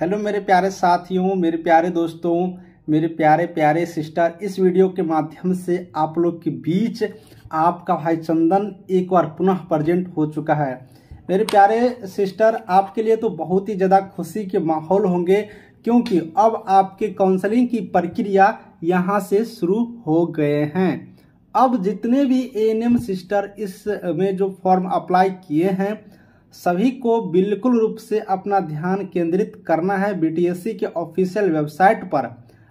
hello मेरे प्यारे साथियों मेरे प्यारे दोस्तों मेरे प्यारे प्यारे सिस्टर इस वीडियो के माध्यम से आप लोग के बीच आपका भाई चंदन एक बार पुनः प्रेजेंट हो चुका है मेरे प्यारे सिस्टर आपके लिए तो बहुत ही ज़्यादा खुशी के माहौल होंगे क्योंकि अब आपके काउंसलिंग की प्रक्रिया यहाँ से शुरू हो गए हैं अब जितने भी ए सिस्टर इस में जो फॉर्म अप्लाई किए हैं सभी को बिल्कुल रूप से अपना ध्यान केंद्रित करना है बीटीएससी के ऑफिशियल वेबसाइट पर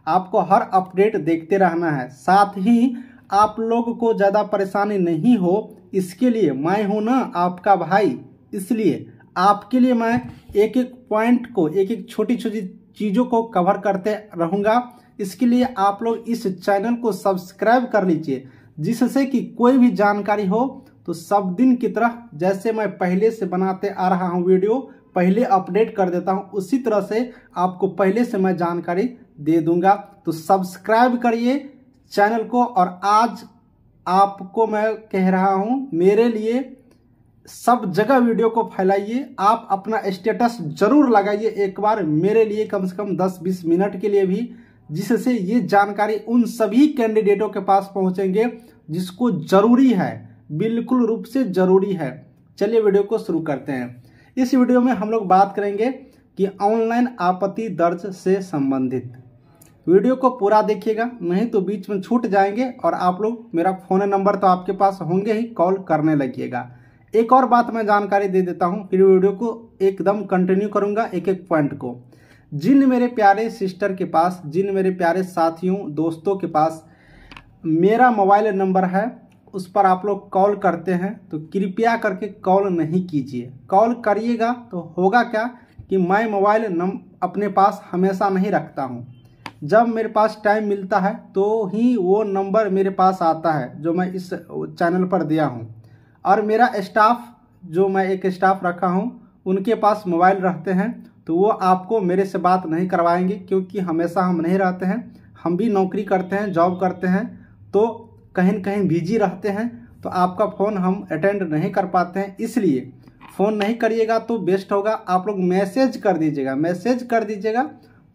आपको हर अपडेट देखते रहना है साथ ही आप लोग को ज़्यादा परेशानी नहीं हो इसके लिए मैं हूँ ना आपका भाई इसलिए आपके लिए मैं एक एक पॉइंट को एक एक छोटी छोटी चीज़ों को कवर करते रहूँगा इसके लिए आप लोग इस चैनल को सब्सक्राइब कर लीजिए जिससे कि कोई भी जानकारी हो तो सब दिन की तरह जैसे मैं पहले से बनाते आ रहा हूँ वीडियो पहले अपडेट कर देता हूँ उसी तरह से आपको पहले से मैं जानकारी दे दूंगा तो सब्सक्राइब करिए चैनल को और आज आपको मैं कह रहा हूँ मेरे लिए सब जगह वीडियो को फैलाइए आप अपना स्टेटस जरूर लगाइए एक बार मेरे लिए कम से कम 10-20 मिनट के लिए भी जिससे ये जानकारी उन सभी कैंडिडेटों के पास पहुंचेंगे जिसको जरूरी है बिल्कुल रूप से जरूरी है चलिए वीडियो को शुरू करते हैं इस वीडियो में हम लोग बात करेंगे कि ऑनलाइन आपत्ति दर्ज से संबंधित वीडियो को पूरा देखिएगा नहीं तो बीच में छूट जाएंगे और आप लोग मेरा फ़ोन नंबर तो आपके पास होंगे ही कॉल करने लगिएगा एक और बात मैं जानकारी दे देता हूँ फिर वीडियो को एकदम कंटिन्यू करूँगा एक एक पॉइंट को जिन मेरे प्यारे सिस्टर के पास जिन मेरे प्यारे साथियों दोस्तों के पास मेरा मोबाइल नंबर है उस पर आप लोग कॉल करते हैं तो कृपया करके कॉल नहीं कीजिए कॉल करिएगा तो होगा क्या कि मैं मोबाइल नम अपने पास हमेशा नहीं रखता हूँ जब मेरे पास टाइम मिलता है तो ही वो नंबर मेरे पास आता है जो मैं इस चैनल पर दिया हूँ और मेरा स्टाफ जो मैं एक स्टाफ रखा हूँ उनके पास मोबाइल रहते हैं तो वो आपको मेरे से बात नहीं करवाएंगे क्योंकि हमेशा हम नहीं रहते हैं हम भी नौकरी करते हैं जॉब करते हैं तो कहीं कहीं बिजी रहते हैं तो आपका फ़ोन हम अटेंड नहीं कर पाते हैं इसलिए फ़ोन नहीं करिएगा तो बेस्ट होगा आप लोग मैसेज कर दीजिएगा मैसेज कर दीजिएगा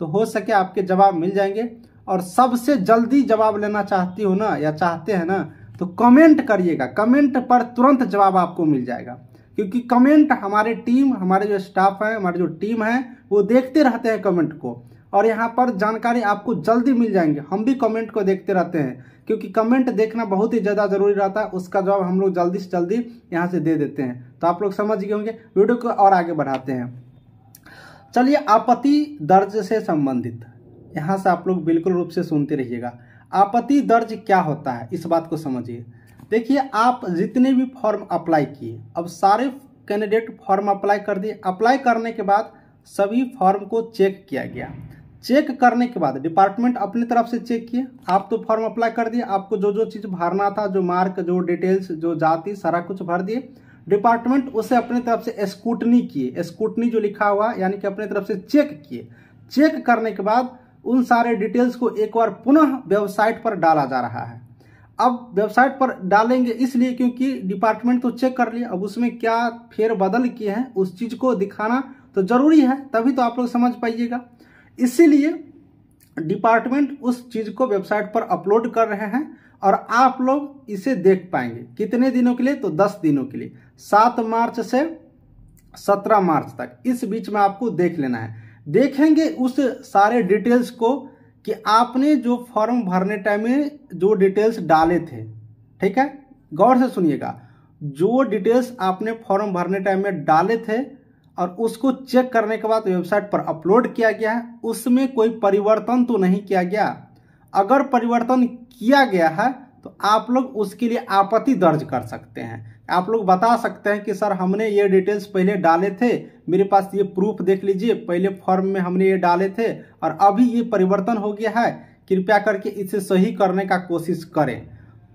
तो हो सके आपके जवाब मिल जाएंगे और सबसे जल्दी जवाब लेना चाहती हो ना या चाहते हैं ना तो कमेंट करिएगा कमेंट पर तुरंत जवाब आपको मिल जाएगा क्योंकि कमेंट हमारे टीम हमारे जो स्टाफ हैं हमारी जो टीम है वो देखते रहते हैं कमेंट को और यहाँ पर जानकारी आपको जल्दी मिल जाएंगे हम भी कमेंट को देखते रहते हैं क्योंकि कमेंट देखना बहुत ही ज़्यादा जरूरी रहता है उसका जवाब हम लोग जल्दी से जल्दी यहाँ से दे देते हैं तो आप लोग समझ गए होंगे वीडियो को और आगे बढ़ाते हैं चलिए आपत्ति दर्ज से संबंधित यहाँ से आप लोग बिल्कुल रूप से सुनते रहिएगा आपत्ति दर्ज क्या होता है इस बात को समझिए देखिए आप जितने भी फॉर्म अप्लाई किए अब सारे कैंडिडेट फॉर्म अप्लाई कर दिए अप्लाई करने के बाद सभी फॉर्म को चेक किया गया चेक करने के बाद डिपार्टमेंट अपनी तरफ से चेक किए आप तो फॉर्म अप्लाई कर दिए आपको जो जो चीज़ भरना था जो मार्क जो डिटेल्स जो जाति सारा कुछ भर दिए डिपार्टमेंट उसे अपने तरफ से स्कूटनी किए स्कूटनी जो लिखा हुआ यानी कि अपने तरफ से चेक किए चेक करने के बाद उन सारे डिटेल्स को एक बार पुनः वेबसाइट पर डाला जा रहा है अब वेबसाइट पर डालेंगे इसलिए क्योंकि डिपार्टमेंट तो चेक कर लिया अब उसमें क्या फेर बदल किए हैं उस चीज़ को दिखाना तो जरूरी है तभी तो आप लोग समझ पाइएगा इसीलिए डिपार्टमेंट उस चीज को वेबसाइट पर अपलोड कर रहे हैं और आप लोग इसे देख पाएंगे कितने दिनों के लिए तो दस दिनों के लिए सात मार्च से सत्रह मार्च तक इस बीच में आपको देख लेना है देखेंगे उस सारे डिटेल्स को कि आपने जो फॉर्म भरने टाइम में जो डिटेल्स डाले थे ठीक है गौर से सुनिएगा जो डिटेल्स आपने फॉर्म भरने टाइम में डाले थे और उसको चेक करने के बाद वेबसाइट पर अपलोड किया गया है उसमें कोई परिवर्तन तो नहीं किया गया अगर परिवर्तन किया गया है तो आप लोग उसके लिए आपत्ति दर्ज कर सकते हैं आप लोग बता सकते हैं कि सर हमने ये डिटेल्स पहले डाले थे मेरे पास ये प्रूफ देख लीजिए पहले फॉर्म में हमने ये डाले थे और अभी ये परिवर्तन हो गया है कृपया करके इसे सही करने का कोशिश करें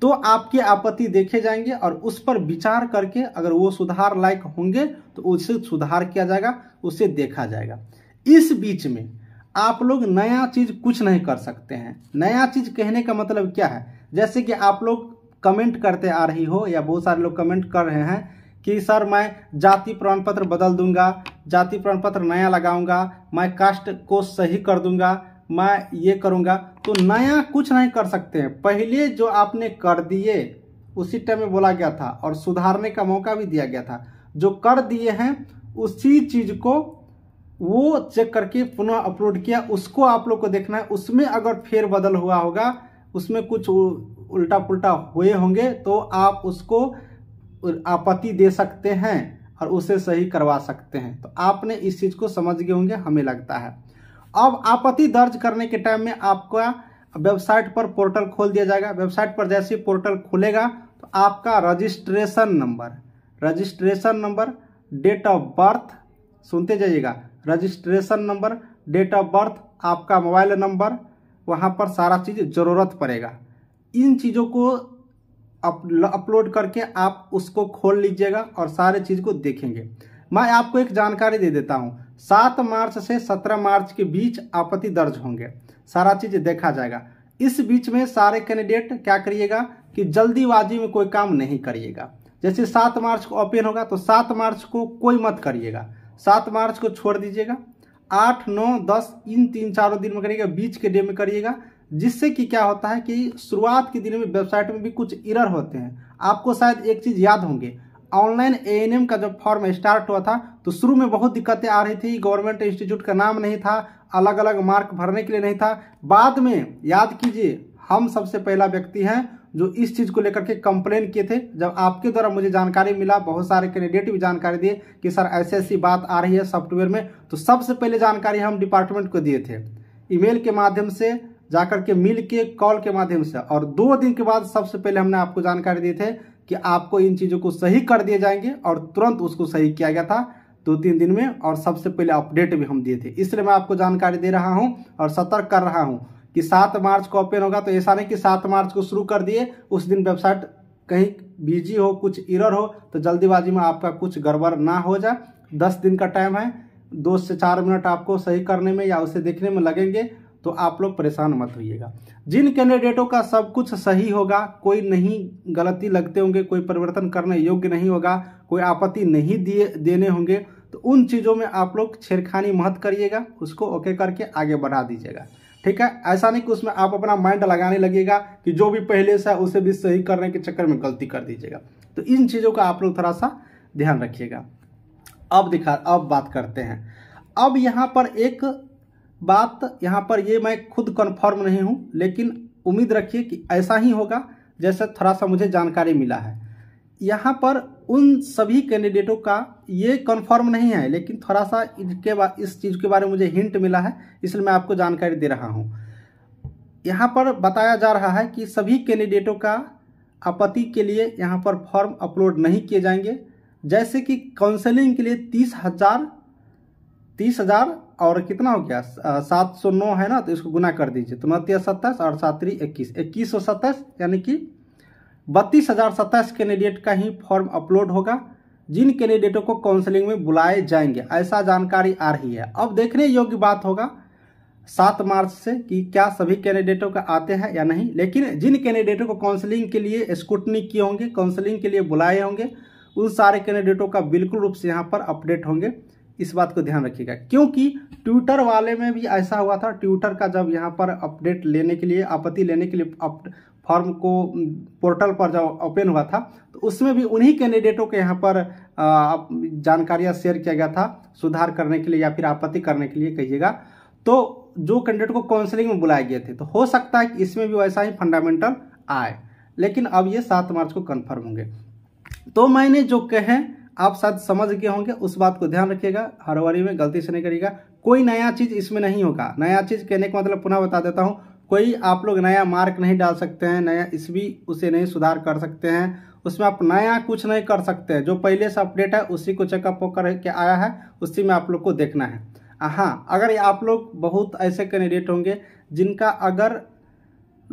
तो आपकी आपत्ति देखे जाएंगे और उस पर विचार करके अगर वो सुधार लायक होंगे तो उसे सुधार किया जाएगा उसे देखा जाएगा इस बीच में आप लोग नया चीज कुछ नहीं कर सकते हैं नया चीज कहने का मतलब क्या है जैसे कि आप लोग कमेंट करते आ रही हो या बहुत सारे लोग कमेंट कर रहे हैं कि सर मैं जाति प्रमाण पत्र बदल दूंगा जाति प्रमाण पत्र नया लगाऊंगा मैं कास्ट को सही कर दूंगा मैं ये करूँगा तो नया कुछ नहीं कर सकते हैं पहले जो आपने कर दिए उसी टाइम में बोला गया था और सुधारने का मौका भी दिया गया था जो कर दिए हैं उसी चीज़ को वो चेक करके पुनः अपलोड किया उसको आप लोग को देखना है उसमें अगर फेर बदल हुआ होगा उसमें कुछ उल्टा पुल्टा हुए होंगे तो आप उसको आपत्ति दे सकते हैं और उसे सही करवा सकते हैं तो आपने इस चीज़ को समझ गए होंगे हमें लगता है अब आपत्ति दर्ज करने के टाइम में आपका वेबसाइट पर पोर्टल खोल दिया जाएगा वेबसाइट पर जैसे पोर्टल खुलेगा तो आपका registration number registration number date of birth सुनते जाइएगा registration number date of birth आपका मोबाइल नंबर वहाँ पर सारा चीज़ ज़रूरत पड़ेगा इन चीज़ों को अपलोड करके आप उसको खोल लीजिएगा और सारे चीज़ को देखेंगे मैं आपको एक जानकारी दे देता हूँ सात मार्च से सत्रह मार्च के बीच आपत्ति दर्ज होंगे सारा चीज देखा जाएगा इस बीच में सारे कैंडिडेट क्या करिएगा कि जल्दीबाजी में कोई काम नहीं करिएगा जैसे सात मार्च को ओपन होगा तो सात मार्च को कोई मत करिएगा सात मार्च को छोड़ दीजिएगा आठ नौ दस इन तीन चारों दिन में करिएगा बीच के डे में करिएगा जिससे कि क्या होता है कि शुरुआत के दिन में वेबसाइट में भी कुछ इरर होते हैं आपको शायद एक चीज़ याद होंगे ऑनलाइन ए का जब फॉर्म स्टार्ट हुआ था तो शुरू में बहुत दिक्कतें आ रही थी गवर्नमेंट इंस्टीट्यूट का नाम नहीं था अलग अलग मार्क भरने के लिए नहीं था बाद में याद कीजिए हम सबसे पहला व्यक्ति हैं जो इस चीज़ को लेकर के कंप्लेन किए थे जब आपके द्वारा मुझे जानकारी मिला बहुत सारे कैंडिडेट भी जानकारी दिए कि सर ऐसी ऐसी बात आ रही है सॉफ्टवेयर में तो सबसे पहले जानकारी हम डिपार्टमेंट को दिए थे ईमेल के माध्यम से जाकर के मिल के कॉल के माध्यम से और दो दिन के बाद सबसे पहले हमने आपको जानकारी दी थे कि आपको इन चीज़ों को सही कर दिए जाएंगे और तुरंत उसको सही किया गया था दो तीन दिन में और सबसे पहले अपडेट भी हम दिए थे इसलिए मैं आपको जानकारी दे रहा हूँ और सतर्क कर रहा हूँ कि सात मार्च को ओपन होगा तो ऐसा नहीं कि सात मार्च को शुरू कर दिए उस दिन वेबसाइट कहीं बिजी हो कुछ इरर हो तो जल्दीबाजी में आपका कुछ गड़बड़ ना हो जाए दस दिन का टाइम है दो से चार मिनट आपको सही करने में या उसे देखने में लगेंगे तो आप लोग परेशान मत होइएगा जिन कैंडिडेटों का सब कुछ सही होगा कोई नहीं गलती लगते होंगे कोई परिवर्तन करने योग्य नहीं होगा कोई आपत्ति नहीं दिए देने होंगे तो उन चीज़ों में आप लोग छेड़खानी मत करिएगा उसको ओके करके आगे बढ़ा दीजिएगा ठीक है ऐसा नहीं कि उसमें आप अपना माइंड लगाने लगेगा कि जो भी पहले से है उसे भी सही करने के चक्कर में गलती कर दीजिएगा तो इन चीज़ों का आप लोग थोड़ा सा ध्यान रखिएगा अब दिखा अब बात करते हैं अब यहाँ पर एक बात यहाँ पर ये मैं खुद कन्फर्म नहीं हूँ लेकिन उम्मीद रखिए कि ऐसा ही होगा जैसे थोड़ा सा मुझे जानकारी मिला है यहाँ पर उन सभी कैंडिडेटों का ये कन्फर्म नहीं है लेकिन थोड़ा सा इसके बाद इस चीज़ के बारे में मुझे हिंट मिला है इसलिए मैं आपको जानकारी दे रहा हूँ यहाँ पर बताया जा रहा है कि सभी कैंडिडेटों का आपत्ति के लिए यहाँ पर फॉर्म अपलोड नहीं किए जाएंगे जैसे कि काउंसलिंग के लिए तीस हज़ार तीस हजार और कितना हो गया सात सौ नौ है ना तो इसको गुना कर दीजिए तो नौ सत्ताईस और सातरी इक्कीस इक्कीस सौ सत्ताईस यानी कि बत्तीस हजार सत्ताईस कैंडिडेट का ही फॉर्म अपलोड होगा जिन कैंडिडेटों को काउंसलिंग में बुलाए जाएंगे ऐसा जानकारी आ रही है अब देखने योग्य बात होगा सात मार्च से कि क्या सभी कैंडिडेटों का आते हैं या नहीं लेकिन जिन कैंडिडेटों को काउंसलिंग के लिए स्क्रूटनी किए होंगे काउंसलिंग के लिए बुलाए होंगे उन सारे कैंडिडेटों का बिल्कुल रूप से यहाँ पर अपडेट होंगे इस बात को ध्यान रखिएगा क्योंकि ट्विटर वाले में भी ऐसा हुआ था ट्विटर का जब यहाँ पर अपडेट लेने के लिए आपत्ति लेने के लिए अप, फॉर्म को पोर्टल पर जब ओपन हुआ था तो उसमें भी उन्हीं कैंडिडेटों के यहाँ पर जानकारियाँ शेयर किया गया था सुधार करने के लिए या फिर आपत्ति करने के लिए कहिएगा तो जो कैंडिडेट को काउंसलिंग में बुलाए गए थे तो हो सकता है कि इसमें भी वैसा ही फंडामेंटल आए लेकिन अब ये सात मार्च को कन्फर्म होंगे तो मैंने जो कहें आप शायद समझ गए होंगे उस बात को ध्यान रखिएगा हर वरी में गलती से नहीं करिएगा कोई नया चीज़ इसमें नहीं होगा नया चीज़ कहने का मतलब पुनः बता देता हूँ कोई आप लोग नया मार्क नहीं डाल सकते हैं नया इसवी उसे नहीं सुधार कर सकते हैं उसमें आप नया कुछ नहीं कर सकते हैं जो पहले से अपडेट है उसी को चेकअप करके आया है उसी में आप लोग को देखना है हाँ अगर आप लोग बहुत ऐसे कैंडिडेट होंगे जिनका अगर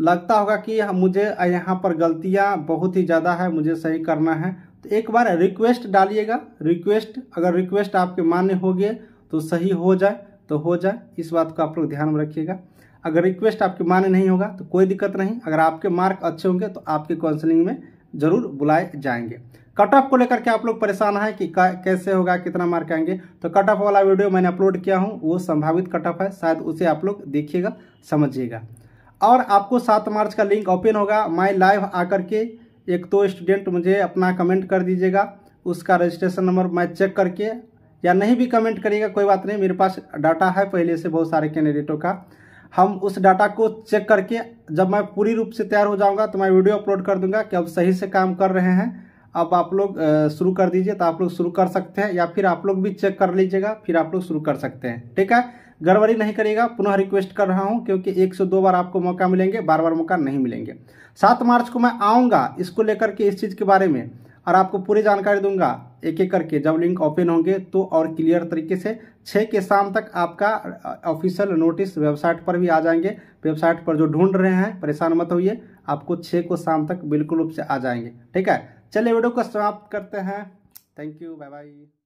लगता होगा कि हाँ, मुझे यहाँ पर गलतियाँ बहुत ही ज़्यादा है मुझे सही करना है तो एक बार रिक्वेस्ट डालिएगा रिक्वेस्ट अगर रिक्वेस्ट आपके मान्य हो गए तो सही हो जाए तो हो जाए इस बात को आप लोग ध्यान में रखिएगा अगर रिक्वेस्ट आपके मान्य नहीं होगा तो कोई दिक्कत नहीं अगर आपके मार्क अच्छे होंगे तो आपके काउंसलिंग में जरूर बुलाए जाएंगे कट ऑफ को लेकर के आप लोग परेशान हैं कि कैसे होगा कितना मार्क आएंगे तो कट ऑफ वाला वीडियो मैंने अपलोड किया हूँ वो संभावित कट ऑफ है शायद उसे आप लोग देखिएगा समझिएगा और आपको सात मार्च का लिंक ओपन होगा माई लाइव आकर के एक तो स्टूडेंट मुझे अपना कमेंट कर दीजिएगा उसका रजिस्ट्रेशन नंबर मैं चेक करके या नहीं भी कमेंट करिएगा कोई बात नहीं मेरे पास डाटा है पहले से बहुत सारे कैंडिडेटों का हम उस डाटा को चेक करके जब मैं पूरी रूप से तैयार हो जाऊंगा तो मैं वीडियो अपलोड कर दूंगा कि अब सही से काम कर रहे हैं अब आप लोग शुरू कर दीजिए तो आप लोग शुरू कर सकते हैं या फिर आप लोग भी चेक कर लीजिएगा फिर आप लोग शुरू कर सकते हैं ठीक है गड़बड़ी नहीं करेगा पुनः रिक्वेस्ट कर रहा हूँ क्योंकि एक से दो बार आपको मौका मिलेंगे बार बार मौका नहीं मिलेंगे सात मार्च को मैं आऊँगा इसको लेकर के इस चीज़ के बारे में और आपको पूरी जानकारी दूंगा एक एक करके जब लिंक ओपन होंगे तो और क्लियर तरीके से छः के शाम तक आपका ऑफिशियल नोटिस वेबसाइट पर भी आ जाएंगे वेबसाइट पर जो ढूंढ रहे हैं परेशान मत होइए आपको छः को शाम तक बिल्कुल रूप से आ जाएंगे ठीक है चलिए वीडियो को समाप्त करते हैं थैंक यू बाय बाय